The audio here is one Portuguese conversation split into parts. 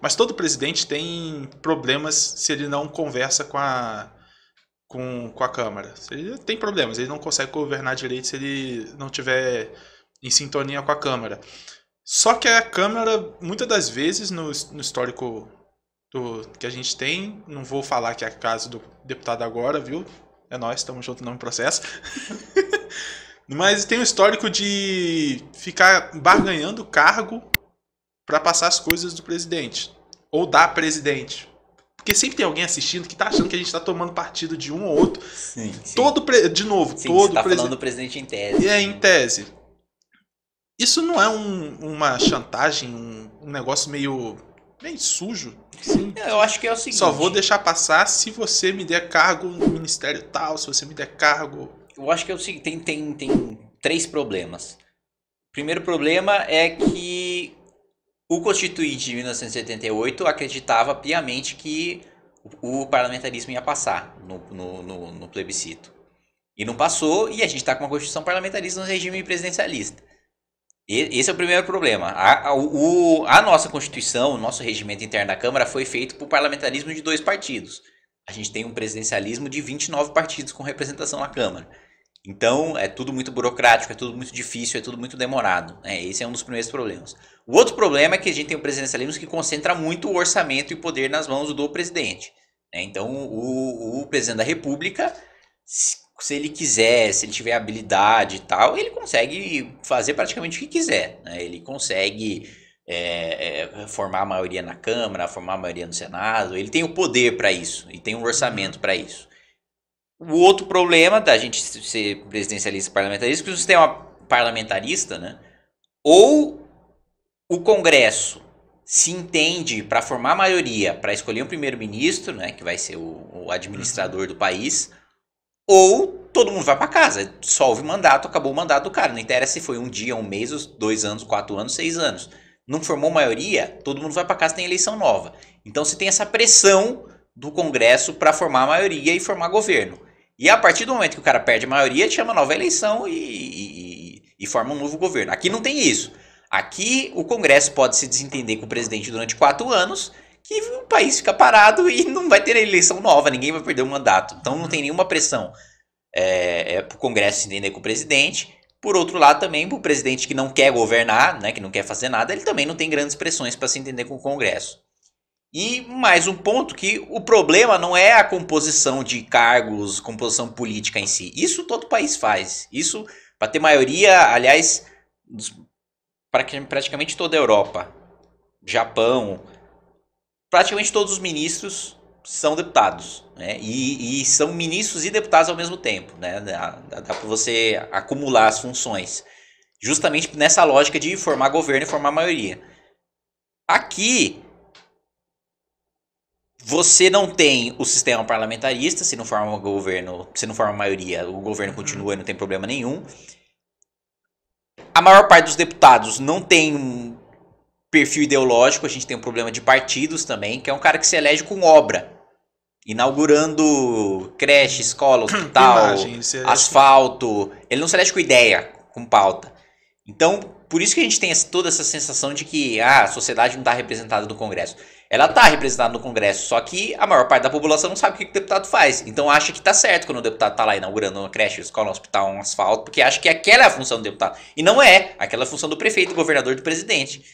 Mas todo presidente tem problemas se ele não conversa com a, com, com a Câmara. Ele tem problemas, ele não consegue governar direito se ele não tiver em sintonia com a Câmara. Só que a Câmara, muitas das vezes, no, no histórico do, que a gente tem, não vou falar que é caso do deputado agora, viu? É nós, estamos juntos no processo. Mas tem um histórico de ficar barganhando cargo para passar as coisas do presidente ou da presidente. Porque sempre tem alguém assistindo que tá achando que a gente tá tomando partido de um ou outro. Sim, sim. Todo pre... de novo, sim, todo tá presidente. falando do presidente em tese. É, em tese. Isso não é um, uma chantagem, um, um negócio meio meio sujo. Sim. É, eu acho que é o seguinte. Só vou deixar passar se você me der cargo no ministério tal, se você me der cargo. Eu acho que é o seguinte, tem tem tem três problemas. primeiro problema é que o Constituinte de 1978 acreditava piamente que o parlamentarismo ia passar no, no, no, no plebiscito. E não passou, e a gente está com uma Constituição parlamentarista no regime presidencialista. esse é o primeiro problema. A, a, o, a nossa Constituição, o nosso regimento interno da Câmara foi feito por parlamentarismo de dois partidos. A gente tem um presidencialismo de 29 partidos com representação na Câmara. Então, é tudo muito burocrático, é tudo muito difícil, é tudo muito demorado. É, esse é um dos primeiros problemas. O outro problema é que a gente tem o presidencialismo que concentra muito o orçamento e poder nas mãos do presidente. É, então, o, o, presidente da república, se, se, ele quiser, se ele tiver habilidade e tal, ele consegue fazer praticamente o que quiser. Né? Ele consegue é, é formar a maioria na Câmara, formar a maioria no Senado, ele tem o poder para isso e tem o um orçamento para isso o outro problema da gente ser presidencialista parlamentarista, é que o sistema parlamentarista, né? Ou o Congresso se entende para formar maioria, para escolher um primeiro-ministro, né, que vai ser o, o, administrador do país, ou todo mundo vai para casa, solve o mandato, acabou o mandato do cara. Não interessa se foi um dia, um mês, dois anos, quatro anos, seis anos. Não formou maioria, todo mundo vai para casa, tem eleição nova. Então você tem essa pressão do Congresso para formar maioria e formar governo. E a partir do momento que o cara perde a maioria, chama nova eleição e, e, e, forma um novo governo. Aqui não tem isso. Aqui o Congresso pode se desentender com o presidente durante quatro anos, que o país fica parado e não vai ter eleição nova, ninguém vai perder o mandato. Então não tem nenhuma pressão é, é, para o Congresso se entender com o presidente. Por outro lado, também para o presidente que não quer governar, né, que não quer fazer nada, ele também não tem grandes pressões para se entender com o Congresso. E mais um ponto que o problema não é a composição de cargos, composição política em si. Isso todo país faz. Isso para ter maioria, aliás, para praticamente toda a Europa, Japão, praticamente todos os ministros são deputados, né? E, e são ministros e deputados ao mesmo tempo, né? Dá, dá para você acumular as funções, justamente nessa lógica de formar governo e formar maioria. Aqui você não tem o sistema parlamentarista, se não forma um governo, se não forma maioria, o governo uhum. continua e não tem problema nenhum. A maior parte dos deputados não tem um perfil ideológico, a gente tem um problema de partidos também, que é um cara que se elege com obra, inaugurando creche, escola, hospital, Imagem, é asfalto. Ele não se elege com ideia, com pauta. Então, por isso que a gente tem toda essa sensação de que ah, a sociedade não está representada no Congresso ela está representada no Congresso, só que a maior parte da população não sabe o que o deputado faz. Então acha que está certo quando o deputado está lá inaugurando uma creche, uma escola, um hospital, um asfalto, porque acha que aquela é a função do deputado. E não é. Aquela é a função do prefeito, do governador, do presidente.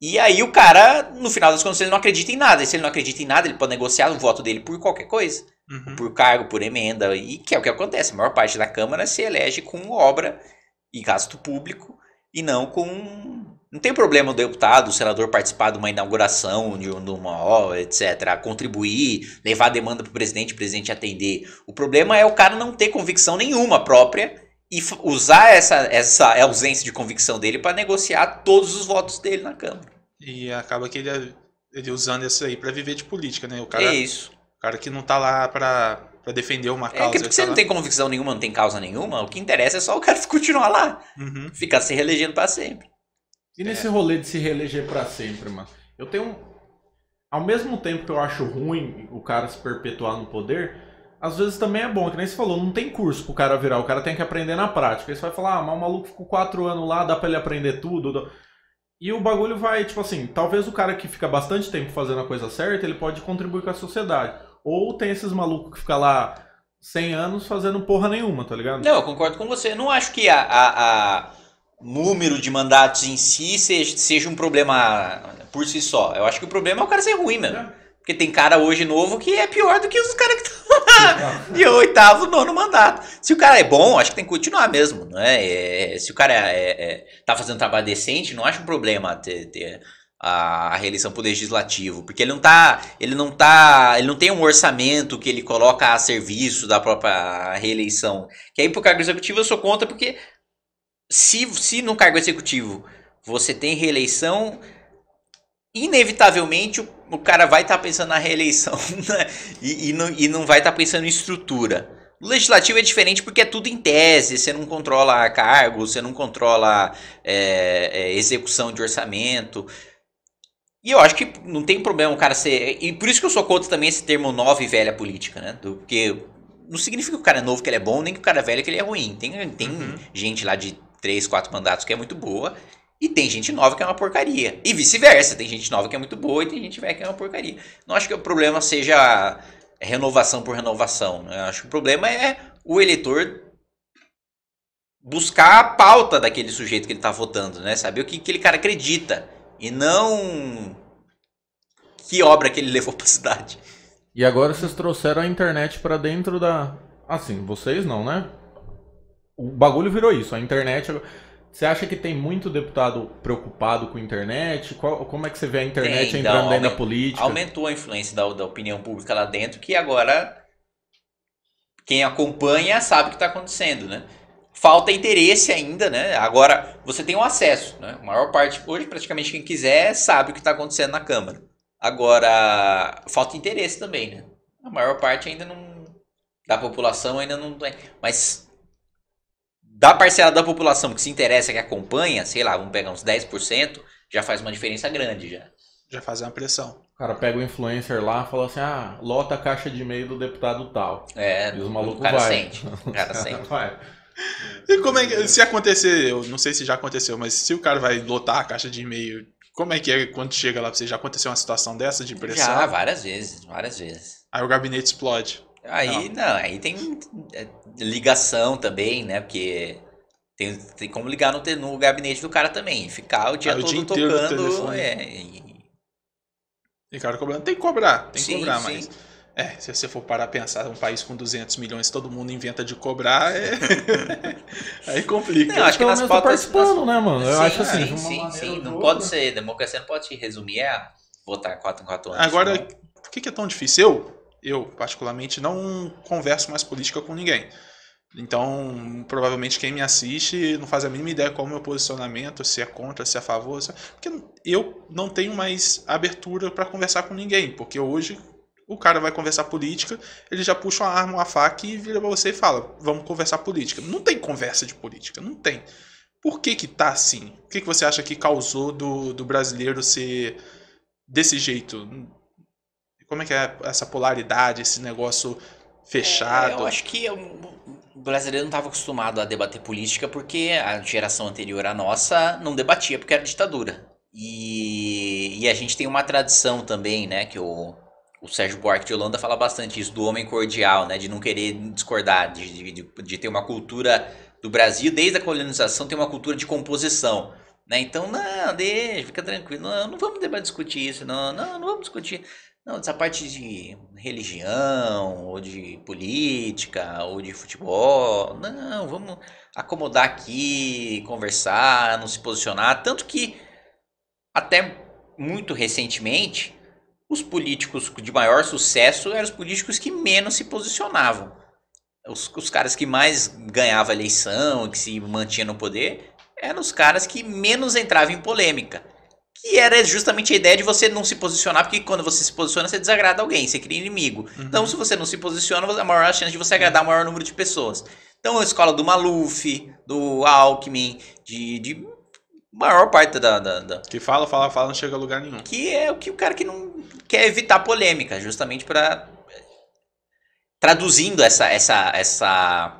E aí o cara, no final das contas, ele não acredita em nada. E se ele não acredita em nada, ele pode negociar o voto dele por qualquer coisa. Uhum. Por cargo, por emenda. E que é o que acontece. A maior parte da Câmara se elege com obra e gasto público e não com não tem problema o deputado, o senador participar de uma inauguração, de uma etc., contribuir, levar a demanda para o presidente, o presidente atender. O problema é o cara não ter convicção nenhuma própria e usar essa, essa ausência de convicção dele para negociar todos os votos dele na Câmara. E acaba que ele, ele usando isso aí para viver de política, né? O cara, é isso. O cara que não está lá para para defender uma é causa. É que porque você tá não tem convicção nenhuma, não tem causa nenhuma, o que interessa é só o cara continuar lá. Uhum. Ficar se reelegendo para sempre. E nesse é. rolê de se reeleger para sempre, mano? Eu tenho. Ao mesmo tempo que eu acho ruim o cara se perpetuar no poder, às vezes também é bom, que nem você falou, não tem curso pro cara virar, o cara tem que aprender na prática. Aí você vai falar, ah, mas o maluco ficou quatro anos lá, dá pra ele aprender tudo. E o bagulho vai, tipo assim, talvez o cara que fica bastante tempo fazendo a coisa certa, ele pode contribuir com a sociedade. Ou tem esses malucos que ficam lá 100 anos fazendo porra nenhuma, tá ligado? Não, eu concordo com você. Eu não acho que a... a, a número de mandatos em si seja, seja um problema por si só. Eu acho que o problema é o cara ser ruim mesmo. É. Porque tem cara hoje novo que é pior do que os caras que estão lá de oitavo, nono mandato. Se o cara é bom, acho que tem que continuar mesmo. Né? É, se o cara é, é, é tá fazendo um trabalho decente, não acho um problema ter, ter a, a reeleição pro legislativo. Porque ele não tá. Ele não tá. Ele não tem um orçamento que ele coloca a serviço da própria reeleição. Que aí pro cargo executivo eu sou contra, porque se, se no cargo executivo você tem reeleição, inevitavelmente o, o cara vai estar tá pensando na reeleição né? e, e, não, e não vai estar tá pensando em estrutura. O legislativo é diferente porque é tudo em tese, você não controla cargo, você não controla é, é, execução de orçamento. E eu acho que não tem problema o cara ser. E por isso que eu sou contra também esse termo nova e velha política, né? Do, porque não significa que o cara é novo que ele é bom, nem que o cara é velho que ele é ruim. Tem, tem uhum. gente lá de três, quatro mandatos que é muito boa, e tem gente nova que é uma porcaria. E vice-versa, tem gente nova que é muito boa e tem gente velha que é uma porcaria. Não acho que o problema seja renovação por renovação. Né? acho que o problema é o eleitor buscar a pauta daquele sujeito que ele está votando, né? Saber o que aquele cara acredita e não que obra que ele levou para a cidade. E agora vocês trouxeram a internet para dentro da. Assim, vocês não, né? o bagulho virou isso. A internet. Você acha que tem muito deputado preocupado com a internet? Qual, como é que você vê a internet tem, entrando então, na política? Aumentou a influência da, da, opinião pública lá dentro, que agora quem acompanha sabe o que está acontecendo, né? Falta interesse ainda, né? Agora você tem o um acesso, né? A maior parte, hoje praticamente quem quiser sabe o que está acontecendo na Câmara. Agora, falta interesse também, né? A maior parte ainda não. da população ainda não tem. Mas da parcela da população que se interessa, que acompanha, sei lá, vamos pegar uns 10%, já faz uma diferença grande já. Já faz uma pressão. O cara pega o influencer lá e fala assim: ah, lota a caixa de e-mail do deputado tal. É, e os malucos o cara vai. sente. O cara sente. vai. E como é que, se acontecer, eu não sei se já aconteceu, mas se o cara vai lotar a caixa de e-mail, como é que é quando chega lá pra você? Já aconteceu uma situação dessa de pressão? Já, várias vezes, várias vezes. Aí o gabinete explode. Aí não. não, aí tem é, ligação também, né? Porque tem, tem como ligar no, no gabinete do cara também. Ficar o dia ah, todo o dia tocando. É, e... e cara cobrando. Tem que cobrar, tem sim, que cobrar, sim. mas. É, se você for parar a pensar, um país com 200 milhões, todo mundo inventa de cobrar, é... aí complica. Não, acho que nas tá pautas... participando, nas... né, mano? Eu sim, acho assim, sim, sim, sim. Não outra. pode ser, democracia não pode resumir a é, votar 4 em 4 anos. Agora, por né? que, que é tão difícil? Eu, eu particularmente não converso mais política com ninguém. Então, provavelmente quem me assiste não faz a mínima ideia qual é o meu posicionamento, se é contra, se é a favor, se... É- porque eu não tenho mais abertura para conversar com ninguém, porque hoje o cara vai conversar política, ele já puxa uma arma, uma faca e vira para você e fala: "Vamos conversar política". Não tem conversa de política, não tem. Por que que tá assim? O que que você acha que causou do, do brasileiro ser desse jeito? Como é que é essa polaridade, esse negócio fechado? É, eu acho que o brasileiro não estava acostumado a debater política porque a geração anterior à nossa não debatia porque era ditadura. E, e a gente tem uma tradição também, né, que o, o Sérgio Buarque de Holanda fala bastante isso, do homem cordial, né, de não querer discordar, de, de, de ter uma cultura do Brasil, desde a colonização, tem uma cultura de composição. Né? Então, não, deixa, fica tranquilo. Não, não vamos discutir isso, não, não, não vamos discutir. Não, essa parte de religião, ou de política, ou de futebol. Não, vamos acomodar aqui, conversar, não se posicionar. Tanto que, até muito recentemente, os políticos de maior sucesso eram os políticos que menos se posicionavam. Os, os caras que mais ganhavam eleição, que se mantinham no poder, eram os caras que menos entravam em polêmica. E era justamente a ideia de você não se posicionar, porque quando você se posiciona, você desagrada alguém, você cria inimigo. Uhum. Então, se você não se posiciona, a maior chance de você agradar o maior número de pessoas. Então, a escola do Maluf, do Alckmin, de, de maior parte da, da, da, Que fala, fala, fala, não chega a lugar nenhum. Que é o que o cara que não quer evitar polêmica, justamente para eh, traduzindo essa, essa, essa,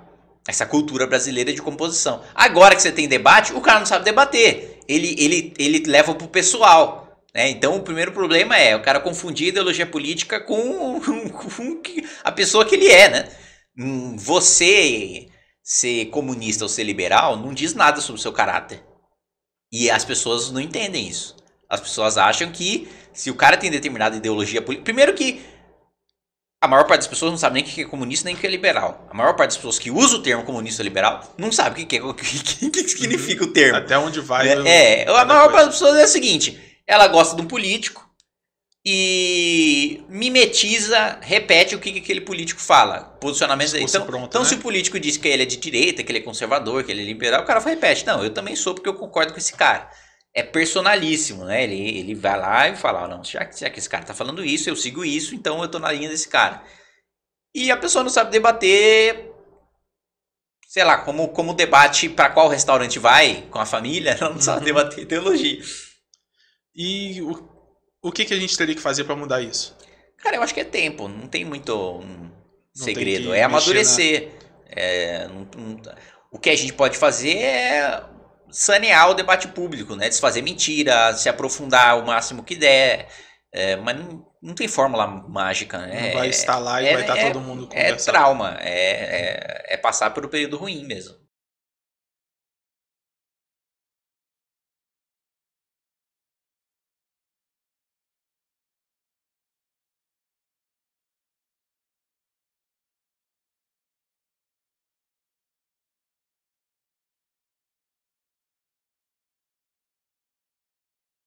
essa cultura brasileira de composição. Agora que você tem debate, o cara não sabe debater ele, ele, ele leva pro pessoal. Né? Então, o primeiro problema é o cara confundir ideologia política com, com a pessoa que ele é. Né? Hum, você ser comunista ou ser liberal não diz nada sobre o seu caráter. E as pessoas não entendem isso. As pessoas acham que se o cara tem determinada ideologia política. Primeiro que a maior parte das pessoas não sabe nem o que é comunista nem o que é liberal. A maior parte das pessoas que usa o termo comunista liberal não sabe o que, é, o que, significa o termo. Até onde vai. É, é a maior parte das pessoas é a seguinte: ela gosta de um político e mimetiza, repete o que, que aquele político fala. Posicionamento aí. Então, pronto, então né? se o político diz que ele é de direita, que ele é conservador, que ele é liberal, o cara repete: não, eu também sou porque eu concordo com esse cara é personalíssimo, né? Ele, ele vai lá e fala, não, já que, já que esse cara tá falando isso, eu sigo isso, então eu tô na linha desse cara. E a pessoa não sabe debater, sei lá, como, como debate para qual restaurante vai com a família, ela não sabe uhum. debater teologia. E o, o que, que a gente teria que fazer para mudar isso? Cara, eu acho que é tempo, não tem muito um segredo, é amadurecer. Na... É, não, não, o que a gente pode fazer é sanear o debate público, né? Desfazer mentira, se aprofundar o máximo que der. É, mas não, não, tem fórmula mágica, né? Não vai é, é, estar é, e vai estar todo mundo é conversando. É trauma, é, é, passar pelo período ruim mesmo.